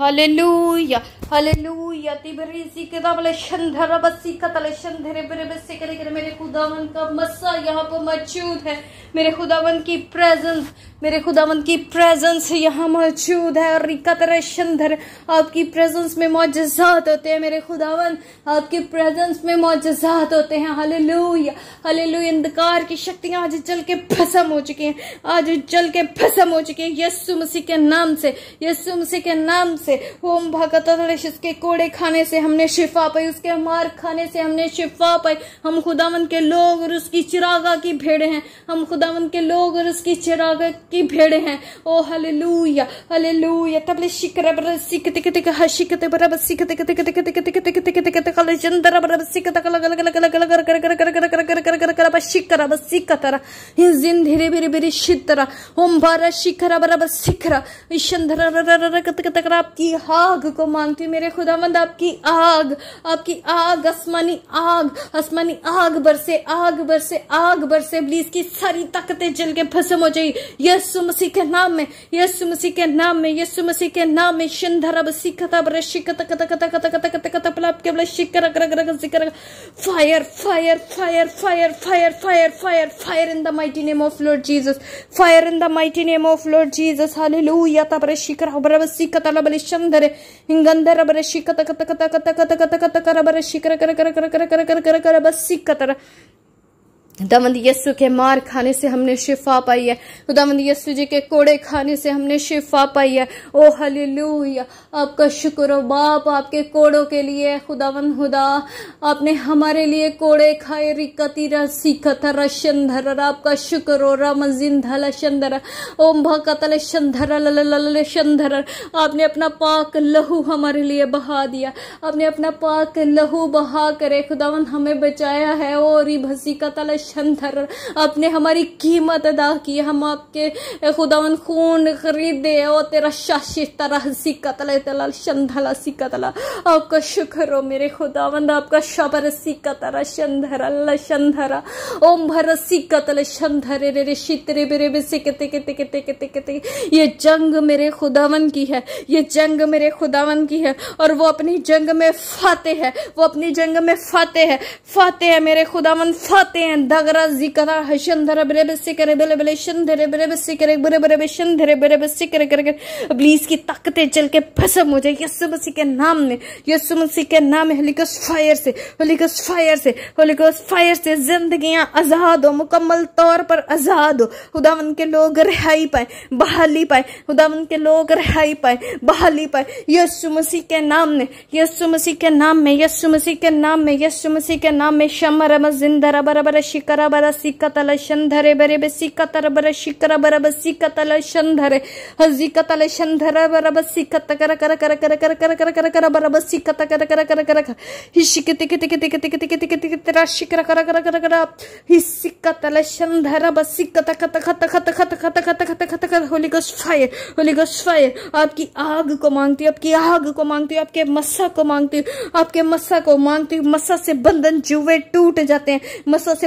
Hallelujah. Hallelujah. तिबरीसी कदमले शंधर बसी कतले शंधरे बरे बसी के करे मेरे खुदावन का मस्सा यहाँ पर मौजूद है मेरे खुदावन की प्रेजेंस मेरे खुदावन की प्रेजेंस यहाँ मौजूद है और कतरे शंधर आपकी प्रेजेंस में मौजजात होते हैं मेरे खुदावन आपके प्रेजेंस में मौजजात होते हैं हालेलुया हालेलुया इंदकार की शक्तियाँ आज जल के फसम हो चुकी हैं आज जल के फसम हो चुकी हैं यस्सु मसीह के नाम से यस्सु मसीह के नाम से से ओम भगत उसके कोड़े खाने से हमने शिफा पाई उसके मार खाने से हमने शिफा पाई हम खुदावन के लोग और उसकी चिरागा की भेड़े हैं हम खुदावन के लोग और उसकी चिरागा की भेड़े हैं ओ हले लूया हले लूया तबले शिकर बर सिक तिक तिक ते बरब तिक तिक तिक तिक तिक तिक तिक तिक तिक बरब तक लग लग लग लग लग कर कर कर कर कर कर कर कर कर बस बस धीरे धीरे धीरे शितर ओम भर शिखर बरब सिखर इशंधर रर रर कत कत आपकी आग को मांगती हूँ मेरे खुदावंद आपकी आग आपकी आग आसमानी आग आसमानी आग बरसे आग बरसे आग बरसे प्लीज की सारी ताकतें जल के फसम हो जाए यस्सु मसीह के नाम में यस्सु मसीह के नाम में यस्सु मसीह के नाम में शिंधरा बसी कथा बरशी कथा कता कता कता कता कता कथा पलाप के बलशी अगर अगर अगर जिक्र fire fire fire fire fire fire fire fire in the mighty name of Lord Jesus fire in the mighty name of Lord Jesus hallelujah तबरशी कथा बरशी कथा ಎಷ್ಟಂದರೆ ಹಿಂಗಂದರ ಬರ ಶಿಖ ತಕ ತಕ ತಕ ತಕ ತಕ ತಕ ತಕರ ಬರ ಶಿಖರ ಕರ ಕರ ಕರ ಕರ ಕರ ಕರ ಕರ ಕರ ಬಸ್ ಸಿಕ್ಕತರ खुदावंद यस्सु के मार खाने से हमने शिफा पाई है खुदावंद यस्सु जी के कोड़े खाने से हमने शिफा पाई है ओ हली आपका शुक्र बाप आपके कोड़ों के लिए खुदावंद खुदा आपने हमारे लिए कोड़े खाए रिकती रशन धर आपका शुक्र हो रमजिन धल धर ओम भकतल शंधर लल धर आपने अपना पाक लहू हमारे लिए बहा दिया आपने अपना पाक लहू बहा करे खुदावन हमें बचाया है ओ रि भसी कतल चंदर आपने हमारी कीमत अदा की हम आपके खुदावन खून खरीदे और तेरा शाशी तरह सिक्का तला तला शंधला सिक्का तला आपका शुक्र हो मेरे खुदावंद आपका शबर सिक्का तरा शंधर अल्लाह शंधरा ओम भर सिक्का सिकतल शंधरे रे रे शितरे बेरे बे सिकते किते किते किते किते ये जंग मेरे खुदावन की है ये जंग मेरे खुदावन की है और वो अपनी जंग में फाते है वो अपनी जंग में फाते है फाते है मेरे खुदावन फाते हैं की चल के हो जाए मसीह के नाम में मसीह के नाम में होलिकस फायर से होलिकस फायर से होलिकस फायर से जिंदगियां आजाद हो मुकम्मल तौर पर आजाद हो खुदावन के लोग रिहाई पाए बहाली पाए खुदावन के लोग रिहाई पाए बहाली पाए यसु मसीह के नाम में यसु मसीह के नाम में यसु मसीह के नाम में यसु मसीह के नाम में शम रम जिंदा रबर शिक शिकर बर सिक तल शंधरे बरे बे सिक बर शिकर बर ब सिक तल शंधरे हजिक तल शंधर बर ब सिक कर कर कर कर कर कर कर कर कर बर ब सिक कर कर कर कर कर हिशिक तिक तिक तिक तिक तिक तिक तिक तेरा शिकर कर कर कर कर हिसिक तल शंधर ब सिक तक तक तक तक तक तक तक तक तक होली गोस फायर होली गोस फायर आपकी आग को मांगती हूँ आपकी आग को मांगती हूँ आपके मस्सा को मांगती हूँ आपके मस्सा को मांगती हूँ मस्सा से बंधन जुवे टूट जाते हैं मस्सा से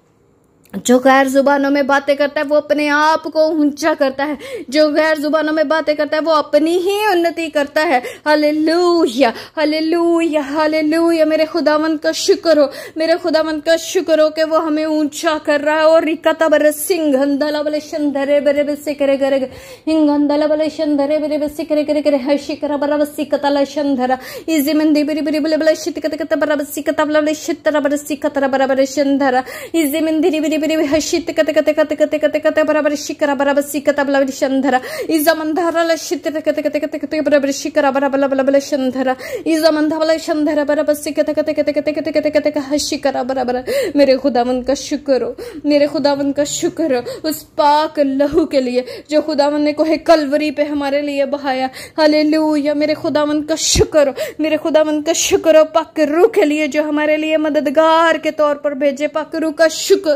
जो गैर जुबानों में बातें करता है वो अपने आप को ऊंचा करता है जो गैर जुबानों में बातें करता है वो अपनी ही उन्नति करता है हले हले हलेलुया हले हलेलुया मेरे खुदावंत का शुक्र हो मेरे खुदावंत का शुक्र हो कि वो हमें ऊंचा कर रहा है और रिकता बर सिंह हंदला बले शंधरे बरे बस्से करे करे हिंग हंदला बले शंधरे बरे बस्से करे करे करे हर करा बरा बस्सी कतला शंधरा इजी मंदी बरी बरी बले बले शित कत कत बरा बस्सी कता बले शित तरा बरे सिक तरा बरा बरे शंधरा इजी मंदिरी बरी मेरे खुदावन का शुक्र हो मेरे खुदावन का शुक्र हो उस पाक लहू के लिए जो खुदावन ने कोहे कलवरी पे हमारे लिए बहाया हले मेरे खुदावन का शुक्र हो मेरे खुदावन का शुक्र हो पाक रू के लिए जो हमारे लिए मददगार के तौर पर भेजे पाक रू का शुक्र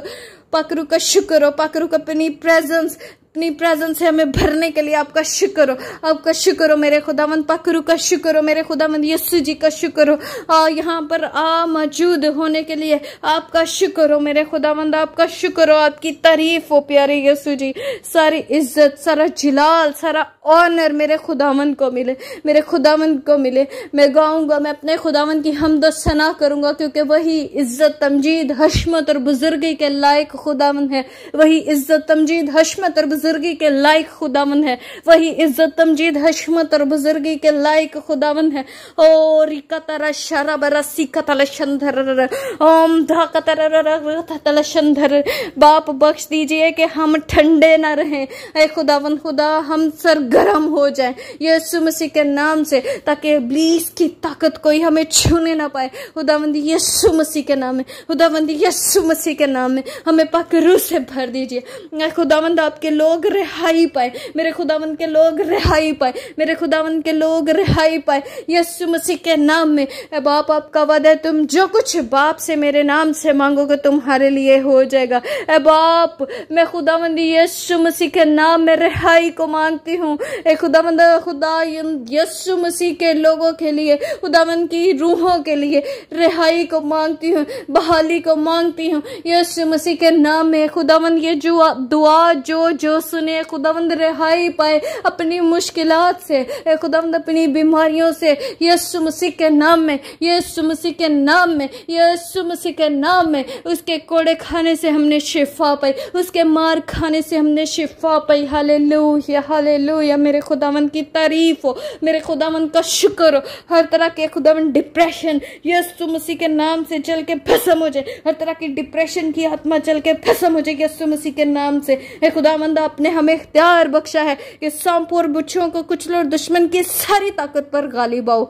पकरू का शुक्र हो पकरू का अपनी प्रेजेंस अपनी प्रेजेंस से हमें भरने के लिए आपका शुक्र हो आपका शुक्र हो मेरे खुदावंद पकरू का शुक्र हो मेरे खुदावंद यस्सु जी का शुक्र हो आ, यहाँ पर आ मौजूद होने के लिए आपका शुक्र हो मेरे खुदावंद आपका शुक्र हो आपकी तारीफ हो प्यारे यस्सु जी सारी इज्जत सारा जलाल सारा ऑनर मेरे खुदावंद को मिले मेरे खुदावंद को मिले मैं गाऊंगा मैं अपने खुदावंद की हमदो सना करूंगा क्योंकि वही इज्जत तमजीद हशमत और बुजुर्गी के लायक खुदावंद है वही इज्जत तमजीद हशमत और बुजुर्ग बुजुर्गी के लायक खुदावन है वही इज्जत तमजीद हशमत और बुजुर्गी के लायक खुदावन है ओ रिकतर शरा बरसी कतल शंधर ओम धा कतर शंधर बाप बख्श दीजिए कि हम ठंडे ना रहे ऐ खुदावन खुदा हम सरगर्म हो जाए यीशु मसीह के नाम से ताकि इब्लीस की ताकत कोई हमें छूने ना पाए खुदाबंदी यीशु मसीह के नाम में खुदाबंदी यीशु मसीह के नाम में हमें पाक रूह से भर दीजिए खुदावंद आपके लोग लोग रिहाई पाए मेरे खुदावन के लोग रिहाई पाए मेरे खुदावन के लोग रिहाई पाए यस्सु मसीह के नाम में बाप आपका वादा है तुम जो कुछ बाप से मेरे नाम से मांगोगे तुम्हारे लिए हो जाएगा ए बाप मैं खुदावंद यस्सु मसीह के नाम में रिहाई को मांगती हूँ ए खुदावंद खुदा यस्सु मसीह के लोगों के लिए खुदावन की रूहों के लिए रिहाई को मांगती हूँ बहाली को मांगती हूँ यस्सु मसीह के नाम में खुदावन ये जो दुआ जो जो सुने खुदावंद रिहाई पाए अपनी मुश्किल से खुदावंद अपनी बीमारियों से यीशु मसीह के नाम में यीशु मसीह के नाम में यीशु मसीह के नाम में उसके कोड़े खाने से हमने शिफा पाई उसके मार खाने से हमने शिफा पाई हाले लोहिया हाले या मेरे खुदावंद की तारीफ हो मेरे खुदावंद का शुक्र हो हर तरह के खुदावंद डिप्रेशन यीशु मसीह के नाम से चल के फसम हो जाए हर तरह की डिप्रेशन की आत्मा चल के फसम हो जाए यीशु मसीह के नाम से खुदावंद आप बाप ने हमें इख्तियार बख्शा है कि सांपुर बुच्छों को कुचलो और दुश्मन की सारी ताकत पर गालिब आओ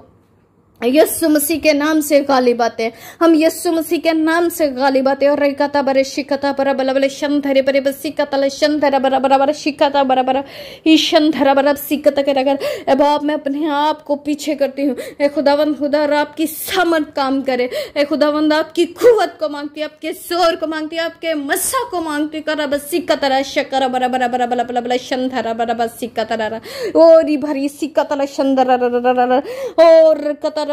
यस्सु मसीह के नाम से गाली बातें हम यस्सु मसीह के नाम से गाली बातें और रही कथा बरे शिकता बर बल बल धरे बरे बस सिकता ले बरा बरा बरा शिकता बरा बराबर ही धरा बरा सिकता कर अगर ए बाप मैं अपने आप को पीछे करती हूँ ए खुदावंद खुदा और आपकी समर्थ काम करे ए खुदावंद आपकी कुवत को मांगती आपके शोर को मांगती आपके मसा को मांगती कर बस सिकता रहा शकर बरा बरा बरा बला बला बला शन धरा बरा बस सिकता रहा ओ री भरी सिकता ला शंधरा और कता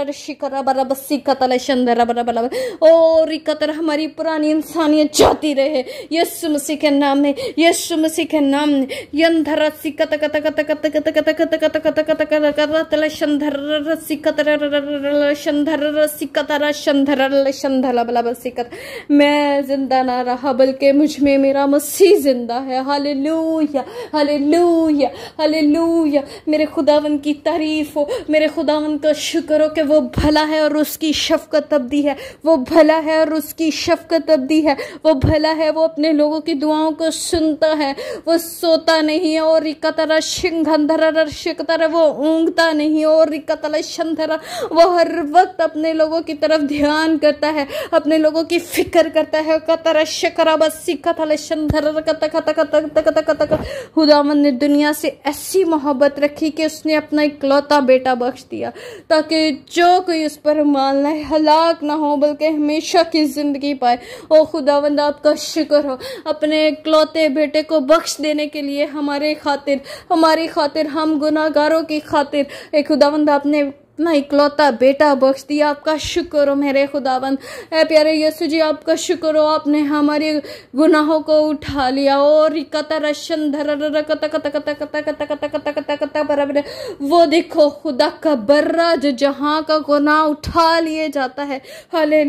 हमारी पुरानी इंसानियत जाती रहे यीशु मसीह के नाम में यीशु मसीह के नाम में यंधर सिकत कत कत कत कत कत कत कत कत कत कत कत शंधर सिकत शंधर सिकतर शंधर शंधल बलब सिकत मैं जिंदा ना रहा बल्कि मुझ में मेरा मसीह जिंदा है हालेलुया हालेलुया हालेलुया मेरे खुदावन की तारीफ हो मेरे खुदावन का शुक्र हो कि पे वो भला है और उसकी शफकत अबदी है वो भला है और उसकी शफकत अबदी है वो भला है वो अपने लोगों की दुआओं को सुनता है वो सोता नहीं है और इक्का तरह शिंगंधर शिकतर वो ऊँगता नहीं और इक्का तला शंधरा वो हर वक्त अपने लोगों की तरफ ध्यान करता है अपने लोगों की फिक्र करता है कतर शिकरा बस सिक्का थला शंधर खुदावन ने दुनिया से ऐसी मोहब्बत रखी कि उसने अपना इकलौता बेटा बख्श दिया ताकि जो कोई उस पर मान लाए हलाक ना हो बल्कि हमेशा की ज़िंदगी पाए ओ खुदावंद आपका शुक्र हो अपने इकलौते बेटे को बख्श देने के लिए हमारे खातिर हमारी खातिर हम गुनागारों की खातिर ए खुदावंद आपने अपना इकलौता बेटा बख्श दिया आपका शुक्र हो मेरे खुदाबंद ऐ प्यारे यसु जी आपका शुक्र हो आपने हमारे गुनाहों को उठा लिया और वो देखो खुदा का बर्रा जो जहाँ का गुनाह उठा लिए जाता है हले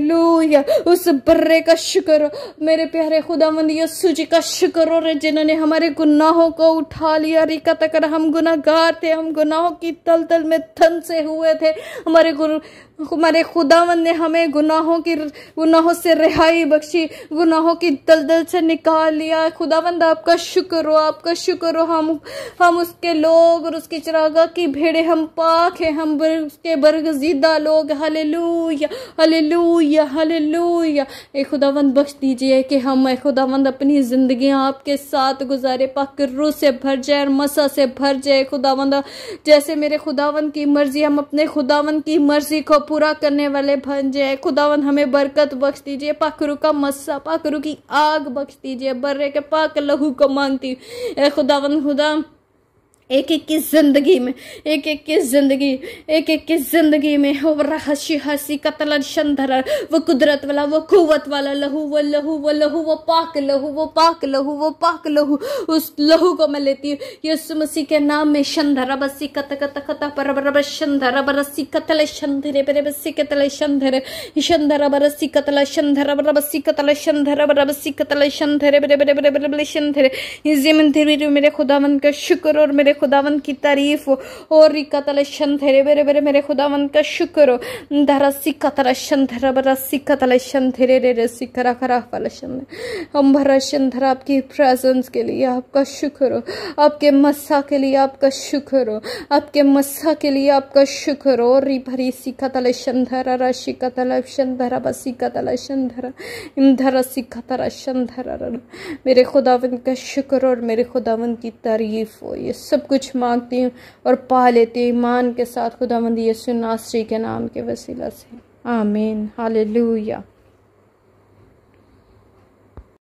उस बर्रे का शुक्र मेरे प्यारे खुदाबंद यसु जी का शुक्र हो रे जिन्होंने हमारे गुनाहों को उठा लिया रिका तक हम गुनाहगार थे हम गुनाहों की तल तल में थन से हुए थे हमारे गुरु हमारे खुदावन ने हमें गुनाहों की गुनाहों से रिहाई बख्शी गुनाहों की दलदल से निकाल लिया खुदावंद आपका शुक्र हो आपका शुक्र हो हम हम उसके लोग और उसकी चिरागा की भेड़े हम पाक हैं हम बर, उसके बरगजीदा लोग हले लूया हले लुया हले लूया ए खुदावंद बख्श दीजिए कि हम ए खुदावंद अपनी ज़िंदगी आपके साथ गुजारे पाक रू से भर जाए और मसा से भर जाए खुदावंद जैसे मेरे खुदावन की मर्जी हम अपने खुदावन की मर्जी को पूरा करने वाले बन जाए खुदावन हमें बरकत बख्श दीजिए पाखरू का मस्सा पाखरू की आग बख्श दीजिए बर्रे के पाक लहू को मांगती खुदावन खुदा एक एक की ज़िंदगी में एक एक की ज़िंदगी एक एक की ज़िंदगी में हो हंसी हंसी कतल शंधर वो कुदरत वाला वो कुत वाला लहू वो लहू वो लहू वो पाक लहू वो पाक लहू वो पाक लहू उस लहू को मैं लेती हूँ यीशु मसीह के नाम में शंधर बसी कत कत कत पर रब शंधर बरसी कतल शंधरे पर बसी कतल शंधर शंधर बरसी कतल शंधर बसी कतल शंधर बसी कतल शंधरे बरे बरे बरे बरे बरे शंधरे इस धीरे मेरे खुदावन का शुक्र और मेरे मेरे खुदावंद की तारीफ हो और रिका तला शन थेरे बेरे बेरे मेरे खुदावंद का शुक्र हो धरा सिक्का तला शन धरा बरा सिक्का तला शन थेरे रे रे सिक्का खरा शन हम भरा शन धरा आपकी प्रेजेंस के लिए आपका शुक्र हो आपके मस्सा के लिए आपका शुक्र हो आपके मस्सा के लिए आपका शुक्र हो रि भरी सिक्का तला शन धरा रा सिक्का तला शन धरा बस सिक्का तला शन धरा इम धरा सिक्का तला शन धरा रा मेरे खुदावंद का शुक्र और मेरे खुदावंद की तारीफ हो ये सब सब कुछ मांगती हूँ और पा लेती हूँ ईमान के साथ खुदा मंदी यसु के नाम के वसीला से आमीन हालेलुया